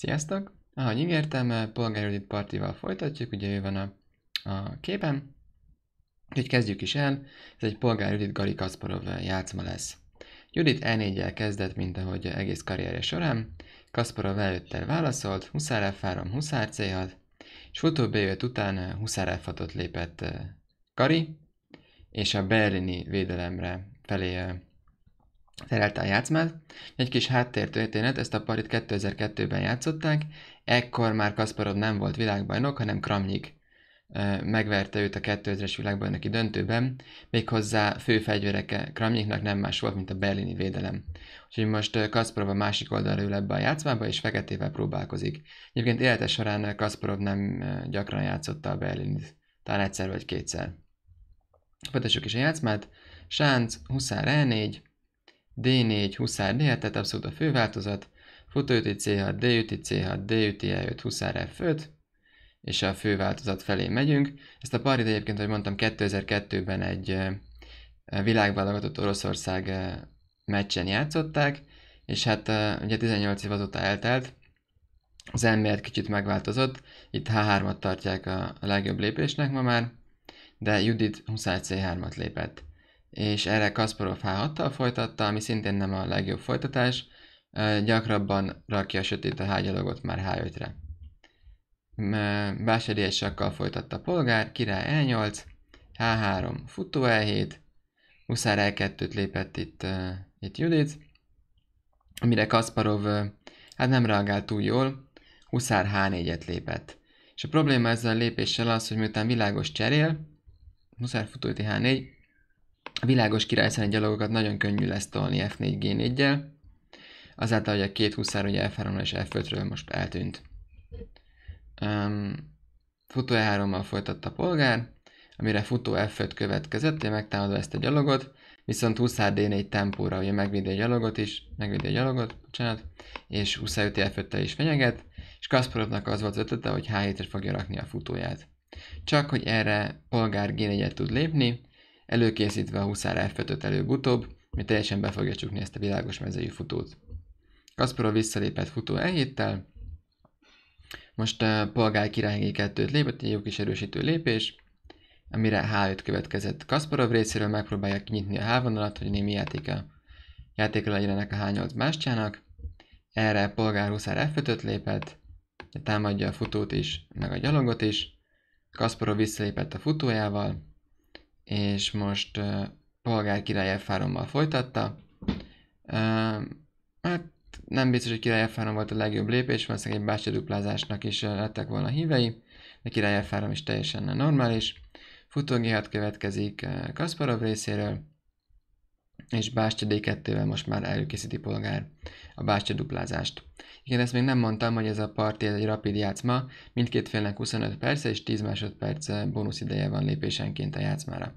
Sziasztok! Ahogy ígértem, eh, Polgár Judit partival folytatjuk, ugye ő van a, a képen. Úgyhogy kezdjük is el, ez egy Polgár Judit Gali Kasparov eh, játszma lesz. Judit E4-jel kezdett, mint ahogy eh, egész karrierje során. Kasparov előttel válaszolt, huszár F3, huszár C6, és utóbbi jött után huszár f lépett Kari, és a berlini védelemre felé terelte a játszmát. Egy kis háttértörténet, ezt a parit 2002-ben játszották, ekkor már Kasparov nem volt világbajnok, hanem Kramnyik megverte őt a 2000-es világbajnoki döntőben, méghozzá fő fegyvereke Kramnyiknak nem más volt, mint a berlini védelem. Úgyhogy most Kasparov a másik oldalra ül ebbe a játszmába, és feketével próbálkozik. Egyébként élete során Kasparov nem gyakran játszotta a berlini talán egyszer vagy kétszer. Folytassuk is a játszmát. Sánc, Huszár E4, D4 huszár D7, tehát abszolút a főváltozat, futóüti C6, D-üti C6, D-üti E5, huszár F5, és a főváltozat felé megyünk. Ezt a parit egyébként, ahogy mondtam, 2002-ben egy világválogatott Oroszország meccsen játszották, és hát ugye 18 év azóta eltelt, az elmélet kicsit megváltozott, itt H3-at tartják a legjobb lépésnek ma már, de Judit 20 C3-at lépett és erre Kasparov H6-tal folytatta, ami szintén nem a legjobb folytatás, gyakrabban rakja a sötét a hágyalogot már H5-re. Básedi egy sakkal folytatta a polgár, király E8, H3, futó E7, Huszár E2-t lépett itt, itt Judit, amire Kasparov hát nem reagált túl jól, Huszár H4-et lépett. És a probléma ezzel a lépéssel az, hogy miután világos cserél, Huszár futó H4, a világos királyszerű gyalogokat nagyon könnyű lesz tolni f 4 g 4 gyel azáltal, hogy a két huszár ugye f 3 és f 5 most eltűnt. Um, futó E3-mal folytatta a polgár, amire futó F5 következett, én megtámadva ezt a gyalogot, viszont huszár D4 tempóra ugye megvédi a gyalogot is, megvédi a gyalogot, bocsánat, és huszár 5 f 5 is fenyeget, és Kasparovnak az volt az ötlete, hogy H7-re fogja rakni a futóját. Csak, hogy erre polgár G4-et tud lépni, előkészítve a huszára f előbb-utóbb, mi teljesen be fogja csukni ezt a világos mezői futót. Kasparov visszalépett futó elhéttel, most uh, polgár király G2-t lépett, egy jó kis erősítő lépés, amire H5 következett. Kasparov részéről megpróbálja kinyitni a hávonalat, hogy némi játéka, játékra legyenek a H8 bástyának. Erre polgár huszár f lépett, támadja a futót is, meg a gyalogot is. Kasparov visszalépett a futójával, és most uh, polgár király fárommal folytatta. Uh, hát nem biztos, hogy király fárom volt a legjobb lépés, valószínűleg egy bácsi duplázásnak is uh, lettek volna hívei, de király fárom is teljesen normális. Futógihat következik uh, Kasparov részéről, és Bástya D2-vel most már előkészíti polgár a Bástya duplázást. Igen, ezt még nem mondtam, hogy ez a parti egy rapid játszma, mindkét félnek 25 perc és 10 másodperc eh, bónusz ideje van lépésenként a játszmára.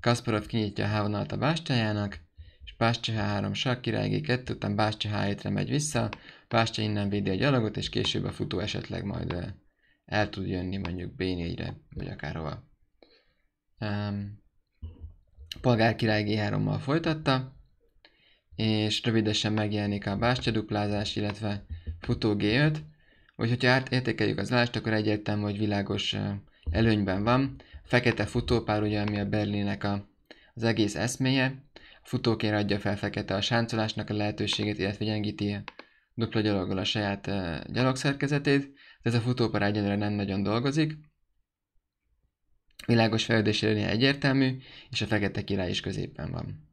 Kasparov kinyitja a hávonalat a Bástyájának, és Bástya H3 sak, király G2, után Bástya h megy vissza, Bástya innen védi a gyalogot, és később a futó esetleg majd eh, el tud jönni mondjuk B4-re, vagy akárhova. Um, polgárkirály G3-mal folytatta, és rövidesen megjelenik a bástyaduplázás, illetve futó G5, úgyhogy ha értékeljük az állást, akkor egyértelmű, hogy világos előnyben van. A fekete futópár ugye, ami a Berlinnek a, az egész eszméje, a futóként adja fel fekete a sáncolásnak a lehetőségét, illetve gyengíti dupla gyaloggal a saját gyalogszerkezetét, de ez a futópár egyenlőre nem nagyon dolgozik világos fejlődés előnye egyértelmű, és a fekete király is középen van.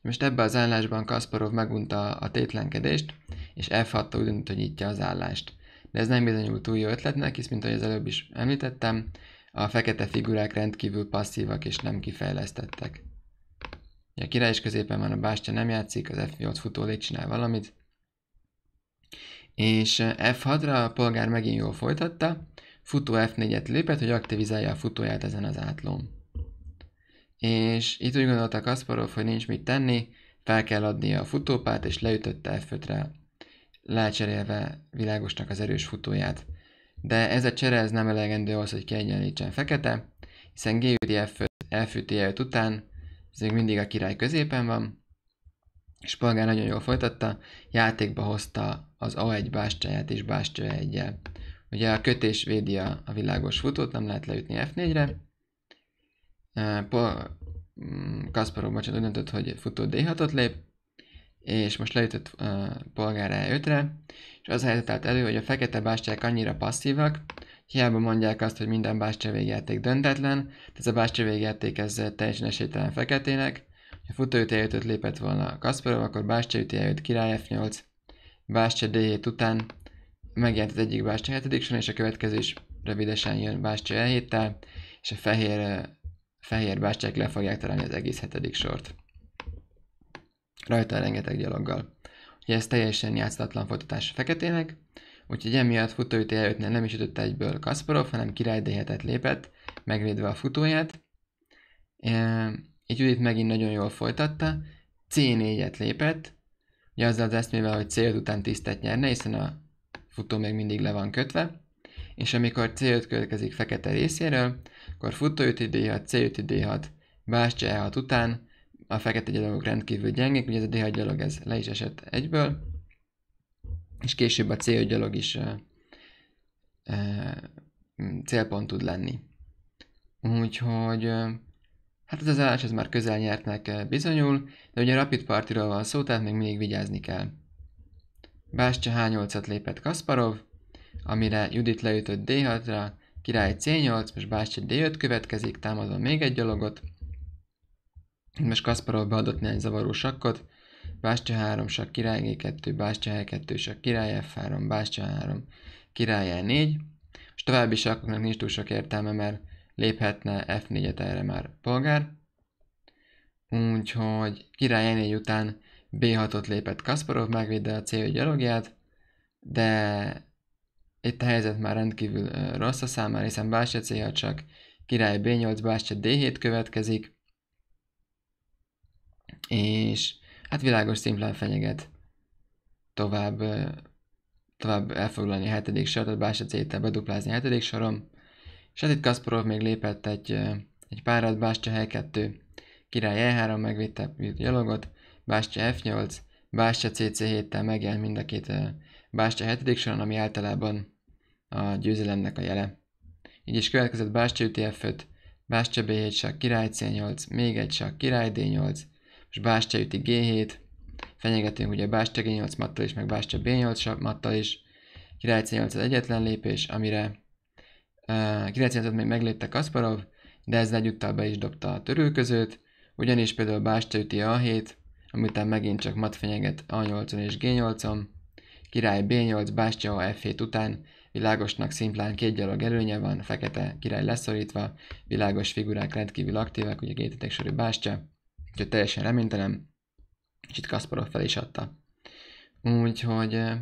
Most ebbe az állásban Kasparov megunta a tétlenkedést, és f 6 úgy döntött, hogy nyitja az állást. De ez nem bizonyult túl jó ötletnek, hisz mint ahogy az előbb is említettem, a fekete figurák rendkívül passzívak és nem kifejlesztettek. A király is középen van, a bástya nem játszik, az F8 futó csinál valamit, és F6-ra a polgár megint jól folytatta, futó F4-et lépett, hogy aktivizálja a futóját ezen az átlón. És itt úgy gondolta Kasparov, hogy nincs mit tenni, fel kell adnia a futópát, és leütötte F5-re, lecserélve világosnak az erős futóját. De ez a csere ez nem elegendő ahhoz, hogy kiegyenlítsen fekete, hiszen g F5, f üti után, ez még mindig a király középen van, és Polgár nagyon jól folytatta, játékba hozta az A1 bástyáját és bástya 1 Ugye a kötés védi a, a világos futót, nem lehet leütni F4-re. Paul mm, Kasparov, bocsánat, úgy döntött, hogy futó D6-ot lép, és most leütött uh, polgár E5-re, és az helyzet állt elő, hogy a fekete bástyák annyira passzívak, hiába mondják azt, hogy minden bástya végjáték döntetlen, ez a bástya végjáték ez teljesen esélytelen feketének, ha futóüti e 5 lépett volna Kasparov, akkor bástya üti E5 király F8, bástya D7 után megjelent az egyik bástya 7 sor, és a következő is rövidesen jön bástya elhéttel, és a fehér, fehér bástyák le fogják találni az egész hetedik sort. Rajta rengeteg gyaloggal. Ugye ez teljesen játszatlan folytatás a feketének, úgyhogy emiatt futóüté előtt nem is ütött egyből Kasparov, hanem király d lépett, megvédve a futóját. E, így Judit megint nagyon jól folytatta, C4-et lépett, ugye azzal az eszmével, hogy c után tisztet nyerne, hiszen a futó még mindig le van kötve, és amikor C5 következik fekete részéről, akkor futó 5 D6, C5 D6, Bás e 6 után a fekete gyalogok rendkívül gyengék, ugye ez a D6 gyalog ez le is esett egyből, és később a C5 gyalog is uh, uh, célpont tud lenni. Úgyhogy hát ez az állás ez már közel nyertnek bizonyul, de ugye rapid partiról van szó, tehát még mindig vigyázni kell. Bástya h 8 lépett Kasparov, amire Judit leütött D6-ra, király C8, most Bástya D5 következik, támadva még egy gyalogot. Most Kasparov beadott néhány zavaró sakkot, Bástya 3, sak király G2, Bástya H2, sak király F3, Bástya 3, király E4. És további sakkoknak nincs túl sok értelme, mert léphetne F4-et erre már polgár. Úgyhogy király E4 után B6-ot lépett Kasparov, megvédte a célja gyalogját, de itt a helyzet már rendkívül rossz a számára, hiszen Bástya C6 csak király B8, Bástya D7 következik, és hát világos szimplán fenyeget tovább, tovább elfoglalni a hetedik sort, tehát Bástya C-tel beduplázni a hetedik sorom, és hát itt Kasparov még lépett egy, egy párat, Bástya H2, király E3 megvédte a gyalogot, Bástya F8, Bástya CC7-tel megjelent mind a két Bástya 7. soron, ami általában a győzelemnek a jele. Így is következett Bástya üti F5, Bástya B7 sak, király C8, még egy sak, király D8, és Bástya üti G7, fenyegetünk ugye Bástya G8 mattal is, meg Bástya B8 mattal is, király C8 az egyetlen lépés, amire uh, király c még meglépte Kasparov, de ez egyúttal be is dobta a törőközőt, ugyanis például Bástya üti A7, amitán megint csak mat fenyeget A8-on és G8-on. Király B8, bástya a F7 után. Világosnak szimplán két gyalog előnye van, fekete király leszorítva, világos figurák rendkívül aktívak, ugye gétetek sorú bástya, úgyhogy teljesen reménytelen, és itt Kasparov fel is adta. Úgyhogy eh,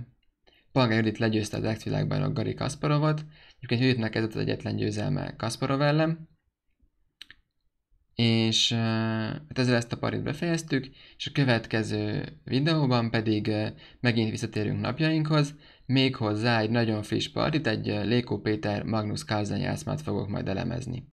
Palgár Judit legyőzte az ex-világbajnok Gari Kasparovot, egyébként Juditnak ez az egyetlen győzelme Kasparov ellen, és hát ezzel ezt a parit befejeztük, és a következő videóban pedig megint visszatérünk napjainkhoz, méghozzá egy nagyon friss parit, egy Lékó Péter Magnus Carlsen játszmát fogok majd elemezni.